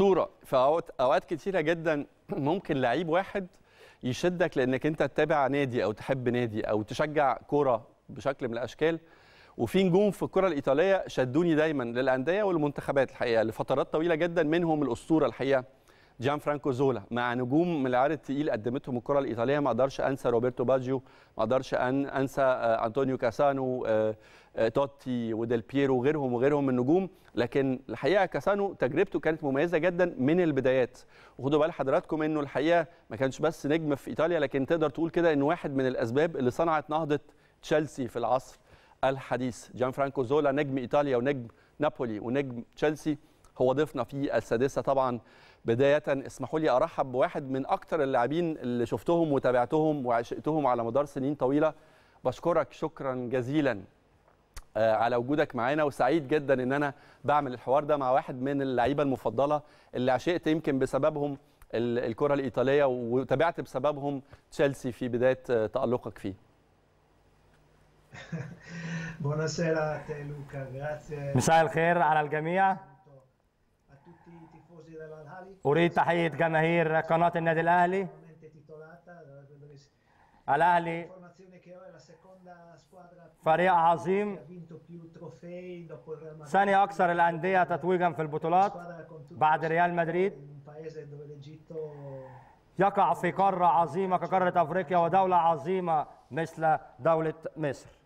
اسطوره في اوقات كثيره جدا ممكن لعيب واحد يشدك لانك انت تتابع نادي او تحب نادي او تشجع كوره بشكل من الاشكال وفي نجوم في الكره الايطاليه شدوني دايما للانديه والمنتخبات الحقيقه لفترات طويله جدا منهم الاسطوره الحقيقه جان فرانكو زولا مع نجوم من العيار الثقيل قدمتهم الكره الايطاليه ما اقدرش انسى روبرتو باجيو ما اقدرش ان انسى آه، انطونيو كاسانو آه، آه، توتي وديل بيرو وغيرهم وغيرهم من النجوم لكن الحقيقه كاسانو تجربته كانت مميزه جدا من البدايات وخدوا بال حضراتكم انه الحقيقه ما كانش بس نجم في ايطاليا لكن تقدر تقول كده انه واحد من الاسباب اللي صنعت نهضه تشيلسي في العصر الحديث جان فرانكو زولا نجم ايطاليا ونجم نابولي ونجم تشيلسي هو ضيفنا في السادسه طبعا بدايه اسمحوا لي ارحب بواحد من اكثر اللاعبين اللي شفتهم وتابعتهم وعشقتهم على مدار سنين طويله بشكرك شكرا جزيلا آه، على وجودك معانا وسعيد جدا ان انا بعمل الحوار ده مع واحد من اللعيبه المفضله اللي عشقت يمكن بسببهم الكره الايطاليه وتابعت بسببهم تشيلسي في بدايه آه، تالقك فيه مساء الخير على الجميع أريد تحية جماهير قناة النادي الأهلي الأهلي فريق عظيم ثاني أكثر الأندية تتويجا في البطولات بعد ريال مدريد يقع في قارة عظيمة كقارة أفريقيا ودولة عظيمة مثل دولة مصر